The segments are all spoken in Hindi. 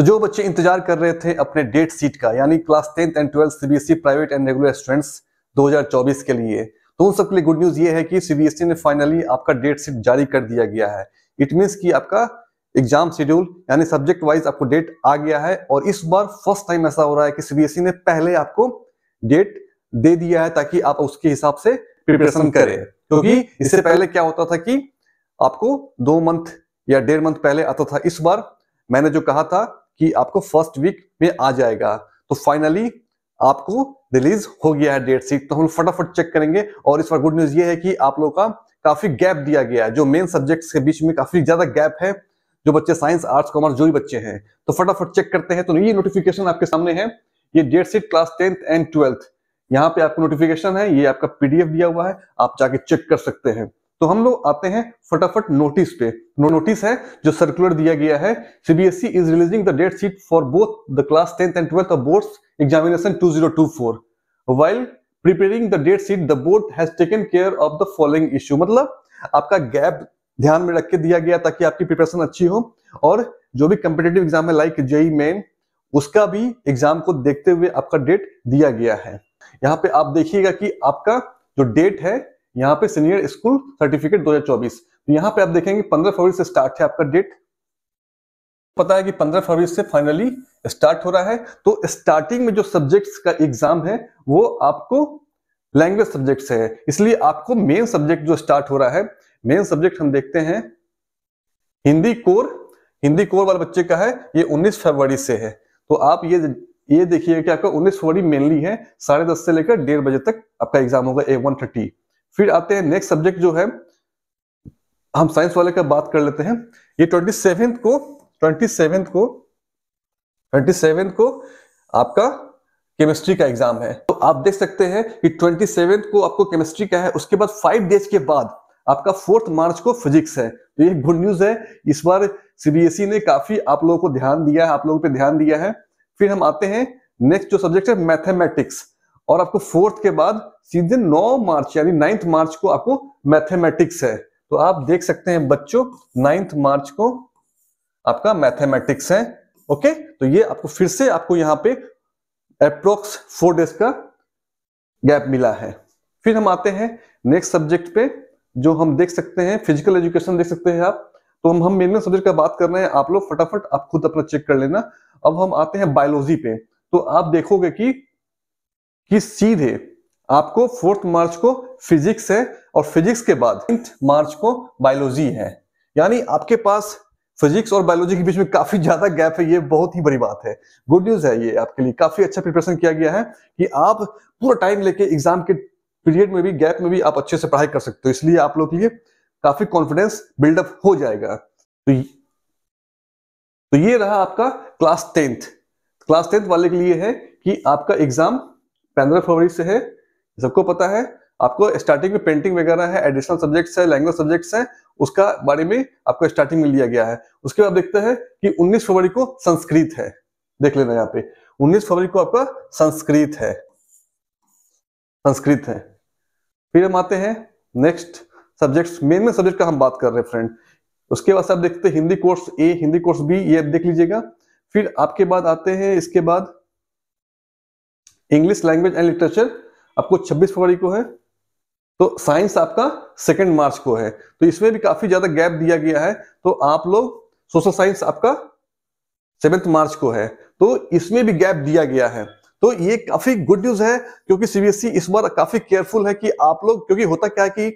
तो जो बच्चे इंतजार कर रहे थे अपने डेट सीट का यानी class tenth and twelfth CBSE private and regular students 2024 के लिए तो उन सबके लिए गुड न्यूज ये है कि सीबीएसई e ने फाइनली आपका डेट सीट जारी कर दिया गया है इट मीन्स कि आपका एग्जाम शेड्यूल यानी सब्जेक्ट वाइज आपको डेट आ गया है और इस बार फर्स्ट टाइम ऐसा हो रहा है कि सीबीएसई e ने पहले आपको डेट दे दिया है ताकि आप उसके हिसाब से प्रिपरेशन करें क्योंकि तो इससे पहले क्या होता था कि आपको दो मंथ या डेढ़ मंथ पहले आता था इस बार मैंने जो कहा था कि आपको फर्स्ट वीक में आ जाएगा तो फाइनली आपको रिलीज हो गया है डेट सीट तो हम फटाफट चेक करेंगे और इस पर गुड न्यूज ये है कि आप लोगों का काफी गैप दिया गया है जो मेन सब्जेक्ट्स के बीच में काफी ज्यादा गैप है जो बच्चे साइंस आर्ट्स कॉमर्स जो भी बच्चे हैं तो फटाफट चेक करते हैं तो ये नोटिफिकेशन आपके सामने है ये date sheet class tenth and twelfth यहाँ पे आपको नोटिफिकेशन है ये आपका पीडीएफ दिया हुआ है आप जाके चेक कर सकते हैं तो हम लोग आते हैं फटाफट नोटिस पे नो नोटिस है जो सर्कुलर दिया गया है CBSE is releasing the date sheet for both the class tenth and twelfth of boards examination for while preparing the date sheet the board has taken care of the following issue मतलब आपका गैप ध्यान में रख के दिया गया ताकि आपकी प्रिपरेशन अच्छी हो और जो भी कम्पिटेटिव एग्जाम है लाइक जेई मेन उसका भी एग्जाम को देखते हुए आपका डेट दिया गया है यहाँ पे आप देखिएगा कि आपका जो डेट है यहाँ पे सीनियर स्कूल सर्टिफिकेट 2024 तो यहाँ पे आप देखेंगे 15 फरवरी से स्टार्ट है आपका डेट पता है कि 15 फरवरी से फाइनली स्टार्ट हो रहा है तो स्टार्टिंग में जो सब्जेक्ट्स का एग्जाम है वो आपको लैंग्वेज सब्जेक्ट से है इसलिए आपको मेन सब्जेक्ट जो स्टार्ट हो रहा है मेन सब्जेक्ट हम देखते हैं हिंदी कोर हिंदी कोर वाले बच्चे का है ये 19 फरवरी से है तो आप ये ये देखिए कि आपका 19 फरवरी मेनली है साढ़े दस से लेकर डेढ़ बजे तक आपका एग्जाम होगा ए वन थर्टी फिर आते हैं नेक्स्ट सब्जेक्ट जो है हम साइंस वाले का बात कर लेते हैं ये ट्वेंटी सेवेंथ को ट्वेंटी सेवेंथ को ट्वेंटी सेवेंथ को आपका केमिस्ट्री का एग्जाम है तो आप देख सकते हैं कि ट्वेंटी सेवेंथ को आपको केमिस्ट्री का है उसके बाद फाइव डेज के बाद आपका फोर्थ मार्च को फिजिक्स है तो ये गुड न्यूज है इस बार सीबीएसई e ने काफी आप लोगों को ध्यान दिया है आप लोगों पे ध्यान दिया है फिर हम आते हैं नेक्स्ट जो सब्जेक्ट है मैथमेटिक्स और आपको फोर्थ के बाद सीधे नौ मार्च यानी नाइन्थ मार्च को आपको मैथमेटिक्स है तो आप देख सकते हैं बच्चों नाइन्थ मार्च को आपका मैथमेटिक्स है ओके तो ये आपको फिर से आपको यहाँ पे अप्रोक्स फोर डेज का गैप मिला है फिर हम आते हैं नेक्स्ट सब्जेक्ट पे जो हम देख सकते हैं फिजिकल एजुकेशन देख सकते हैं आप तो हम हम मेन सब्जेक्ट का बात कर रहे हैं आप लोग फटाफट आप खुद अपना चेक कर लेना अब हम आते हैं बायोलॉजी पे तो आप देखोगे कि कि सीधे आपको फोर्थ मार्च को फिजिक्स है और फिजिक्स के बाद मार्च को बायोलॉजी है यानी आपके पास फिजिक्स और बायोलॉजी के बीच में काफी ज्यादा गैप है ये बहुत ही बड़ी बात है गुड न्यूज है ये आपके लिए काफी अच्छा प्रिपरेशन किया गया है कि आप पूरा टाइम लेके एग्जाम के पीरियड में भी गैप में भी आप अच्छे से पढ़ाई कर सकते हो इसलिए आप लोग के लिए काफी कॉन्फिडेंस बिल्डअप हो जाएगा तो ये, तो ये रहा आपका क्लास टेंथ क्लास टेंथ वाले के लिए है कि आपका एग्जाम पंद्रह फरवरी से है सबको पता है आपको स्टार्टिंग में पेंटिंग वगैरह है एडिशनल सब्जेक्ट्स है लैंग्वेज सब्जेक्ट्स है उसका बारे में आपको स्टार्टिंग में लिया गया है उसके बाद देखते हैं कि 19 फरवरी को संस्कृत है देख लेना यहाँ पे 19 फरवरी को आपका संस्कृत है संस्कृत है फिर हम आते हैं next subjects main main subject का हम बात कर रहे हैं फ्रेंड उसके बाद आप देखते हैं Hindi course A Hindi course B ये आप देख लीजिएगा फिर आपके बाद आते हैं इसके बाद इंग्लिश लैंग्वेज एंड लिटरेचर आपको 26 फरवरी को है तो साइंस आपका सेकेंड मार्च को है तो इसमें भी काफी ज्यादा गैप दिया गया है तो आप लोग सोशल साइंस आपका सेवेंथ मार्च को है तो इसमें भी गैप दिया गया है तो ये काफी गुड न्यूज है क्योंकि सीबीएसई e इस बार काफी केयरफुल है कि आप लोग क्योंकि होता क्या है कि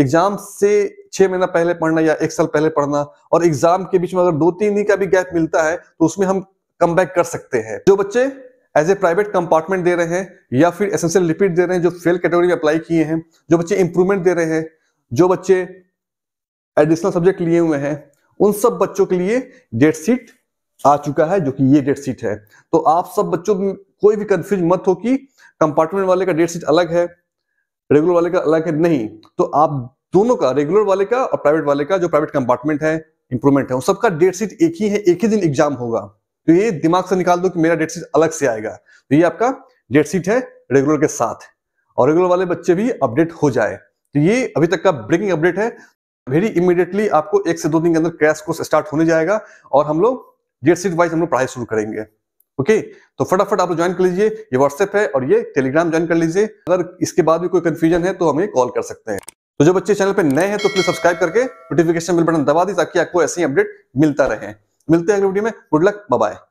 एग्जाम से छह महीना पहले पढ़ना या एक साल पहले पढ़ना और एग्जाम के बीच में अगर दो तीन दिन का भी गैप मिलता है तो उसमें हम कम बैक कर सकते हैं जो बच्चे एज ए प्राइवेट कंपार्टमेंट दे रहे हैं या फिर एसेंशियल लिपिड दे रहे हैं जो फेल कैटेगरी में अप्लाई किए हैं जो बच्चे इंप्रूवमेंट दे रहे हैं जो बच्चे एडिशनल सब्जेक्ट लिए हुए हैं उन सब बच्चों के लिए डेट सीट आ चुका है जो कि ये डेट सीट है तो आप सब बच्चों कोई भी कंफ्यूज मत हो कि कंपार्टमेंट वाले का डेट सीट अलग है रेगुलर वाले का अलग है नहीं तो आप दोनों का रेगुलर वाले का और प्राइवेट वाले का जो प्राइवेट कंपार्टमेंट है इंप्रूवमेंट है उन सबका डेट सीट एक ही है एक ही दिन एग्जाम होगा तो ये दिमाग से निकाल दो कि मेरा डेट शीट अलग से आएगा तो ये आपका डेट शीट है रेगुलर के साथ और रेगुलर वाले बच्चे भी अपडेट हो जाए तो ये अभी तक का ब्रेकिंग अपडेट है वेरी इमीडिएटली आपको एक से दो दिन के अंदर क्रैश कोर्स स्टार्ट होने जाएगा और हम लोग डेट शीट वाइज हम लोग पढ़ाई शुरू करेंगे ओके okay, तो फटाफट आप ज्वाइन कर लीजिए ये व्हाट्सएप है और ये टेलीग्राम ज्वाइन कर लीजिए अगर इसके बाद भी कोई कंफ्यूजन है तो हमें कॉल कर सकते हैं तो जो बच्चे चैनल पर नए हैं तो प्लीज सब्सक्राइब करके नोटिफिकेशन बिल बटन दबा दी ताकि आपको ऐसे ही अपडेट मिलता रहे मिलते हैं अगले वीडियो में गुड लक बाय